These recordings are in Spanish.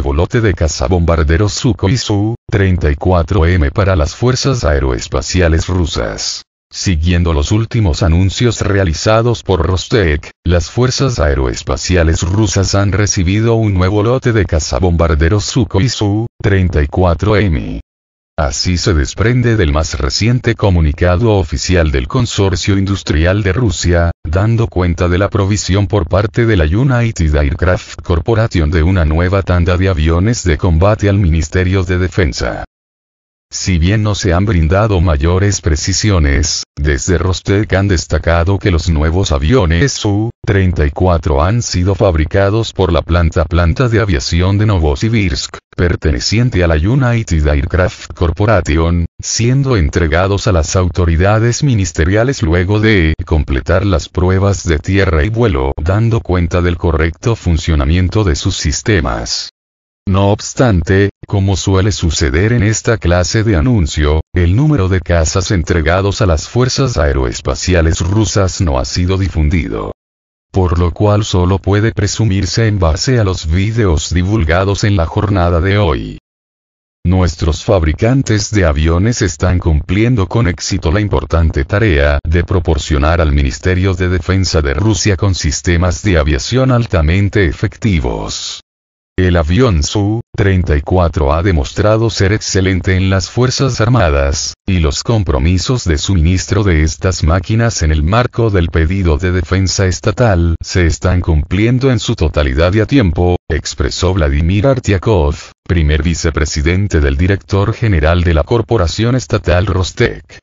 nuevo lote de cazabombarderos Sukhoi Su-34M para las fuerzas aeroespaciales rusas. Siguiendo los últimos anuncios realizados por Rostec, las fuerzas aeroespaciales rusas han recibido un nuevo lote de cazabombarderos Sukhoi Su-34M. Así se desprende del más reciente comunicado oficial del Consorcio Industrial de Rusia, dando cuenta de la provisión por parte de la United Aircraft Corporation de una nueva tanda de aviones de combate al Ministerio de Defensa. Si bien no se han brindado mayores precisiones, desde Rostec han destacado que los nuevos aviones Su-34 han sido fabricados por la planta planta de aviación de Novosibirsk, perteneciente a la United Aircraft Corporation, siendo entregados a las autoridades ministeriales luego de completar las pruebas de tierra y vuelo, dando cuenta del correcto funcionamiento de sus sistemas. No obstante, como suele suceder en esta clase de anuncio, el número de casas entregados a las fuerzas aeroespaciales rusas no ha sido difundido. Por lo cual solo puede presumirse en base a los vídeos divulgados en la jornada de hoy. Nuestros fabricantes de aviones están cumpliendo con éxito la importante tarea de proporcionar al Ministerio de Defensa de Rusia con sistemas de aviación altamente efectivos. El avión Su-34 ha demostrado ser excelente en las Fuerzas Armadas, y los compromisos de suministro de estas máquinas en el marco del pedido de defensa estatal se están cumpliendo en su totalidad y a tiempo, expresó Vladimir Artiakov, primer vicepresidente del director general de la corporación estatal Rostec.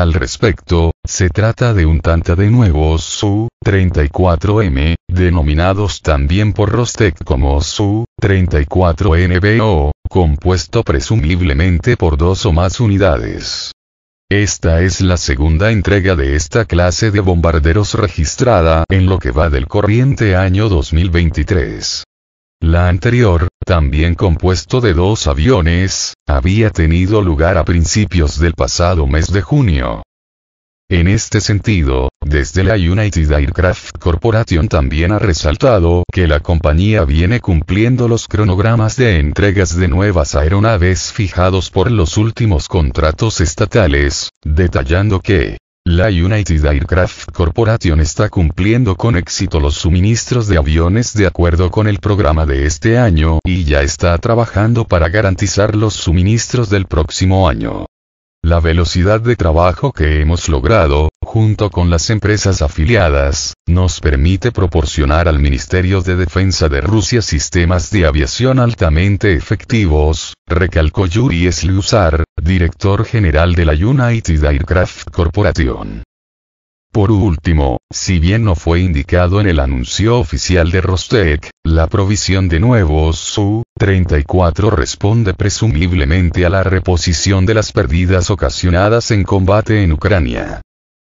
Al respecto, se trata de un tanta de nuevos Su-34M, denominados también por Rostec como Su-34NBO, compuesto presumiblemente por dos o más unidades. Esta es la segunda entrega de esta clase de bombarderos registrada en lo que va del corriente año 2023. La anterior, también compuesto de dos aviones, había tenido lugar a principios del pasado mes de junio. En este sentido, desde la United Aircraft Corporation también ha resaltado que la compañía viene cumpliendo los cronogramas de entregas de nuevas aeronaves fijados por los últimos contratos estatales, detallando que, la United Aircraft Corporation está cumpliendo con éxito los suministros de aviones de acuerdo con el programa de este año y ya está trabajando para garantizar los suministros del próximo año. La velocidad de trabajo que hemos logrado, junto con las empresas afiliadas, nos permite proporcionar al Ministerio de Defensa de Rusia sistemas de aviación altamente efectivos, recalcó Yuri Slusar, director general de la United Aircraft Corporation. Por último, si bien no fue indicado en el anuncio oficial de Rostec, la provisión de nuevos Su-34 responde presumiblemente a la reposición de las pérdidas ocasionadas en combate en Ucrania.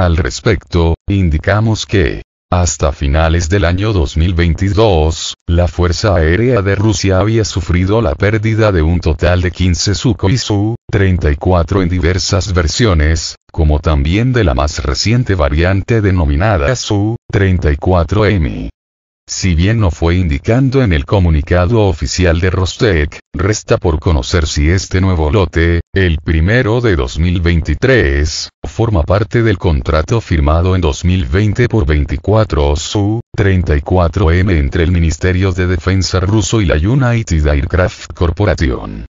Al respecto, indicamos que, hasta finales del año 2022, la Fuerza Aérea de Rusia había sufrido la pérdida de un total de 15 Sukhoi Su-34 en diversas versiones, como también de la más reciente variante denominada Su-34M. Si bien no fue indicando en el comunicado oficial de Rostec, resta por conocer si este nuevo lote, el primero de 2023, forma parte del contrato firmado en 2020 por 24 Su 34M entre el Ministerio de Defensa ruso y la United Aircraft Corporation.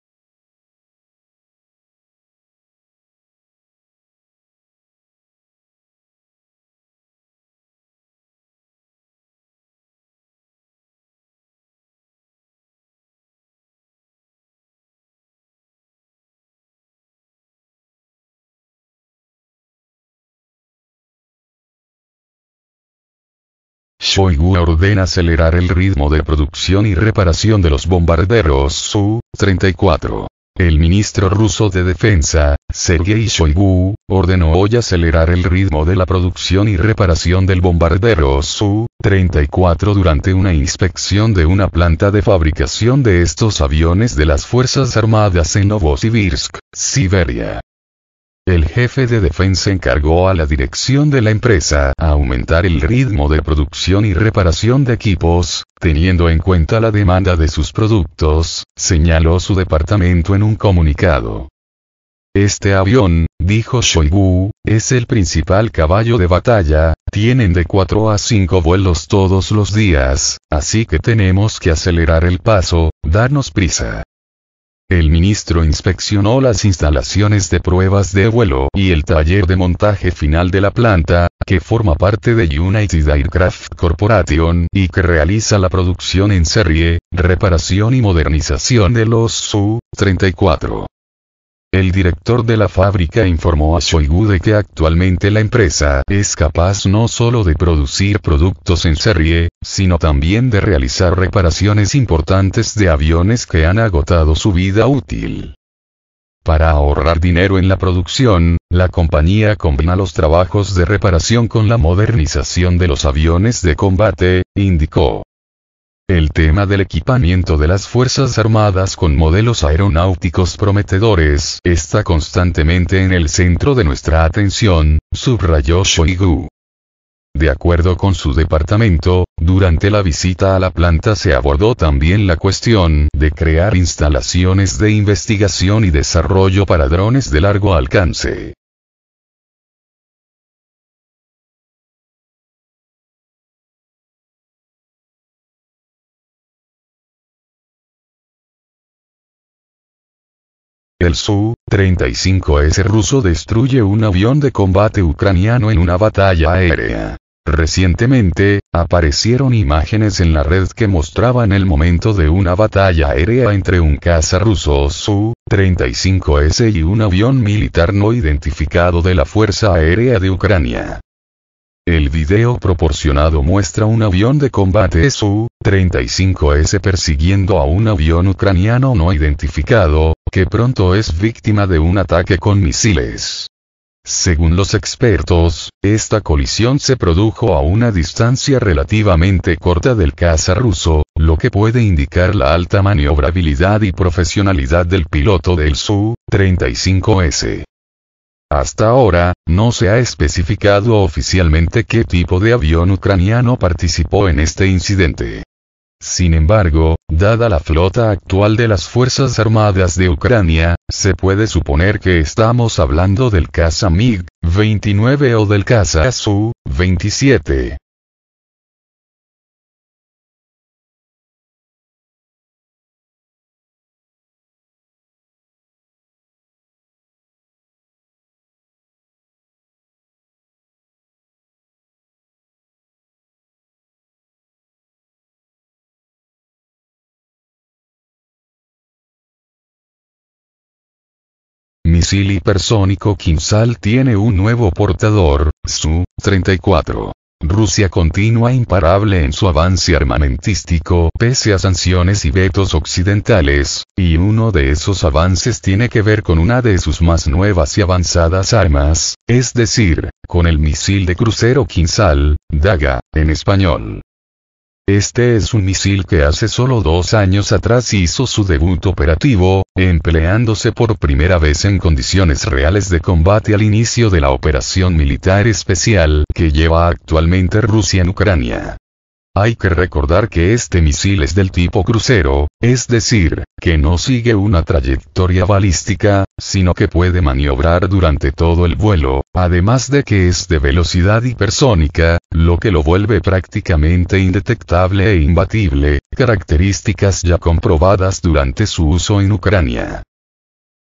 Shoigu ordena acelerar el ritmo de producción y reparación de los bombarderos Su-34. El ministro ruso de Defensa, Sergei Shoigu, ordenó hoy acelerar el ritmo de la producción y reparación del bombardero Su-34 durante una inspección de una planta de fabricación de estos aviones de las Fuerzas Armadas en Novosibirsk, Siberia. El jefe de defensa encargó a la dirección de la empresa a aumentar el ritmo de producción y reparación de equipos, teniendo en cuenta la demanda de sus productos, señaló su departamento en un comunicado. Este avión, dijo Shoigu, es el principal caballo de batalla, tienen de cuatro a 5 vuelos todos los días, así que tenemos que acelerar el paso, darnos prisa. El ministro inspeccionó las instalaciones de pruebas de vuelo y el taller de montaje final de la planta, que forma parte de United Aircraft Corporation y que realiza la producción en serie, reparación y modernización de los Su-34. El director de la fábrica informó a Shoigu de que actualmente la empresa es capaz no solo de producir productos en serie, sino también de realizar reparaciones importantes de aviones que han agotado su vida útil. Para ahorrar dinero en la producción, la compañía combina los trabajos de reparación con la modernización de los aviones de combate, indicó. El tema del equipamiento de las Fuerzas Armadas con modelos aeronáuticos prometedores está constantemente en el centro de nuestra atención, subrayó Shoigu. De acuerdo con su departamento, durante la visita a la planta se abordó también la cuestión de crear instalaciones de investigación y desarrollo para drones de largo alcance. El Su-35S ruso destruye un avión de combate ucraniano en una batalla aérea. Recientemente, aparecieron imágenes en la red que mostraban el momento de una batalla aérea entre un caza ruso Su-35S y un avión militar no identificado de la Fuerza Aérea de Ucrania. El video proporcionado muestra un avión de combate Su-35S persiguiendo a un avión ucraniano no identificado, que pronto es víctima de un ataque con misiles. Según los expertos, esta colisión se produjo a una distancia relativamente corta del caza ruso, lo que puede indicar la alta maniobrabilidad y profesionalidad del piloto del Su-35S. Hasta ahora, no se ha especificado oficialmente qué tipo de avión ucraniano participó en este incidente. Sin embargo, dada la flota actual de las Fuerzas Armadas de Ucrania, se puede suponer que estamos hablando del caza MiG-29 o del caza Su-27. misil hipersónico Kinzhal tiene un nuevo portador, Su-34. Rusia continúa imparable en su avance armamentístico pese a sanciones y vetos occidentales, y uno de esos avances tiene que ver con una de sus más nuevas y avanzadas armas, es decir, con el misil de crucero Kinzhal, Daga, en español. Este es un misil que hace solo dos años atrás hizo su debut operativo, empleándose por primera vez en condiciones reales de combate al inicio de la operación militar especial que lleva actualmente Rusia en Ucrania. Hay que recordar que este misil es del tipo crucero, es decir, que no sigue una trayectoria balística, sino que puede maniobrar durante todo el vuelo, además de que es de velocidad hipersónica, lo que lo vuelve prácticamente indetectable e imbatible, características ya comprobadas durante su uso en Ucrania.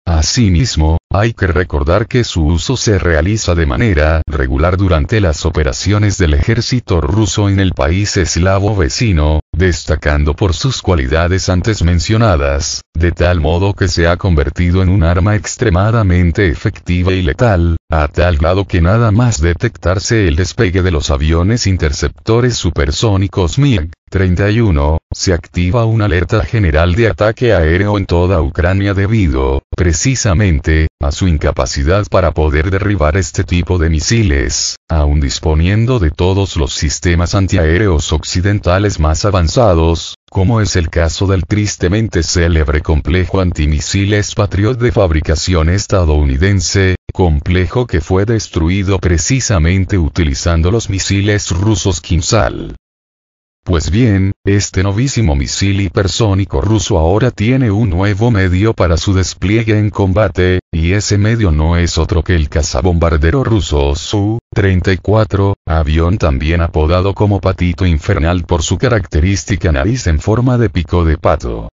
Asimismo, hay que recordar que su uso se realiza de manera regular durante las operaciones del ejército ruso en el país eslavo vecino, destacando por sus cualidades antes mencionadas, de tal modo que se ha convertido en un arma extremadamente efectiva y letal, a tal grado que nada más detectarse el despegue de los aviones interceptores supersónicos MiG, 31. Se activa una alerta general de ataque aéreo en toda Ucrania debido, precisamente, a su incapacidad para poder derribar este tipo de misiles, aún disponiendo de todos los sistemas antiaéreos occidentales más avanzados, como es el caso del tristemente célebre complejo antimisiles Patriot de fabricación estadounidense, complejo que fue destruido precisamente utilizando los misiles rusos Kinsal. Pues bien, este novísimo misil hipersónico ruso ahora tiene un nuevo medio para su despliegue en combate, y ese medio no es otro que el cazabombardero ruso Su-34, avión también apodado como Patito Infernal por su característica nariz en forma de pico de pato.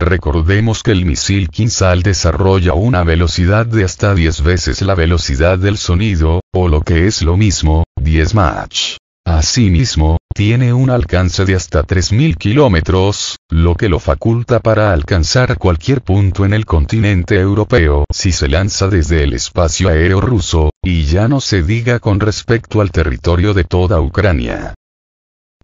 Recordemos que el misil Kinsal desarrolla una velocidad de hasta 10 veces la velocidad del sonido, o lo que es lo mismo, 10 Mach. Asimismo, tiene un alcance de hasta 3.000 kilómetros, lo que lo faculta para alcanzar cualquier punto en el continente europeo si se lanza desde el espacio aéreo ruso, y ya no se diga con respecto al territorio de toda Ucrania.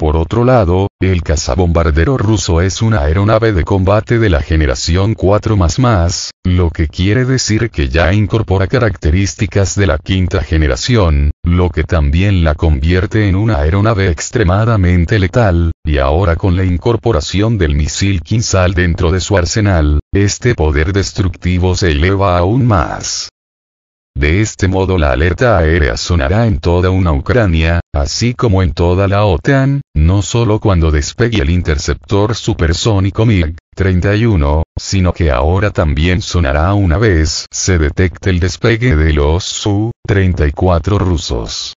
Por otro lado, el cazabombardero ruso es una aeronave de combate de la generación 4 más, lo que quiere decir que ya incorpora características de la quinta generación, lo que también la convierte en una aeronave extremadamente letal, y ahora con la incorporación del misil Kinsal dentro de su arsenal, este poder destructivo se eleva aún más. De este modo la alerta aérea sonará en toda una Ucrania, así como en toda la OTAN, no solo cuando despegue el interceptor supersónico MiG-31, sino que ahora también sonará una vez se detecte el despegue de los Su-34 rusos.